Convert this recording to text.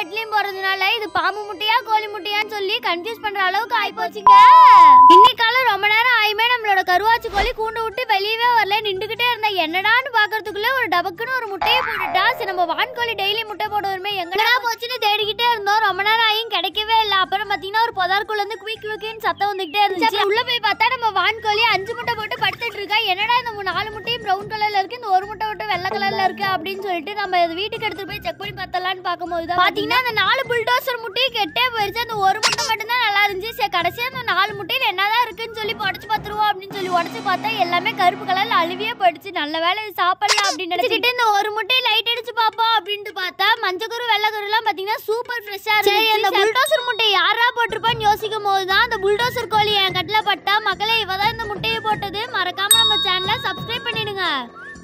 பெட்லையும் போறதுனால இது பாம்பு முட்டையா கோழி முட்டையான்னு சொல்லி கன்ஃபியூஸ் பண்ற அளவுக்கு ஆயி போச்சுங்க இன்னைக்கால ரொம்ப நேரம் ஆயுமே நம்மளோட கருவாச்சி கோழி கூண்டு விட்டு வெளியவே வரல நின்றுகிட்டே இருந்தா என்னடான்னு பாக்குறதுக்குள்ள ஒரு டபக்குன்னு ஒரு முட்டையை போட்டுட்டா சரி நம்ம வான்கோழி டெய்லி முட்டை போடுவோமே எங்கடா போச்சுன்னு தேடிக்கிட்டே இருந்தோம் ரொம்ப நேரம் ஆயும் கிடைக்கவே இல்லை அப்புறம் பாத்தீங்கன்னா ஒரு புதார்க்குள்ள இருந்து குயிக் குயிக்னு சத்தம் வந்துகிட்டே இருந்துச்சு உள்ள போய் பார்த்தா நம்ம வான்கோழி அஞ்சு முட்டை போட்டு படுத்துட்டு இருக்கா என்னடா இந்த நாலு முட்டையும் ப்ரௌன் கலர்ல இருக்கு இந்த ஒரு முட்டை வெள்ளை கலர்ல இருக்கு அப்படின்னு சொல்லிட்டு நம்ம வீட்டுக்கு எடுத்துட்டு போய் செக் பண்ணி பார்த்தலாம்னு பார்க்கும்போது தான் பாத்தீங்கன்னா அந்த நாலு புல்டோசர் முட்டையும் கெட்டே போயிருச்சு அந்த ஒரு முட்டை மட்டும்தான் நல்லா இருந்துச்சு சரி கடைசியாக அந்த நாலு முட்டையில் என்னதான் இருக்குன்னு சொல்லி உடச்சு பார்த்துருவோம் அப்படின்னு சொல்லி உடச்சு பார்த்தா எல்லாமே கருப்பு கலர்ல அழுவியே போயிடுச்சு நல்ல வேலை சாப்பிடலாம் அப்படின்னு நினைச்சுக்கிட்டு இந்த ஒரு முட்டையை லைட் அடிச்சு பார்ப்போம் அப்படின்ட்டு பார்த்தா மஞ்சக்கரு வெள்ளக்கரு எல்லாம் பாத்தீங்கன்னா சூப்பர் ஃப்ரெஷ்ஷா இருக்கு அந்த புல்டோசர் முட்டையை யாரா போட்டிருப்பான்னு யோசிக்கும் போது தான் அந்த புல்டோசர் கோழி என் கட்டில பட்டா மக்களே இவ தான் இந்த முட்டையை போட்டது மறக்காம நம்ம சேனலை சப்ஸ்கிரைப் பண்ணிடுங்க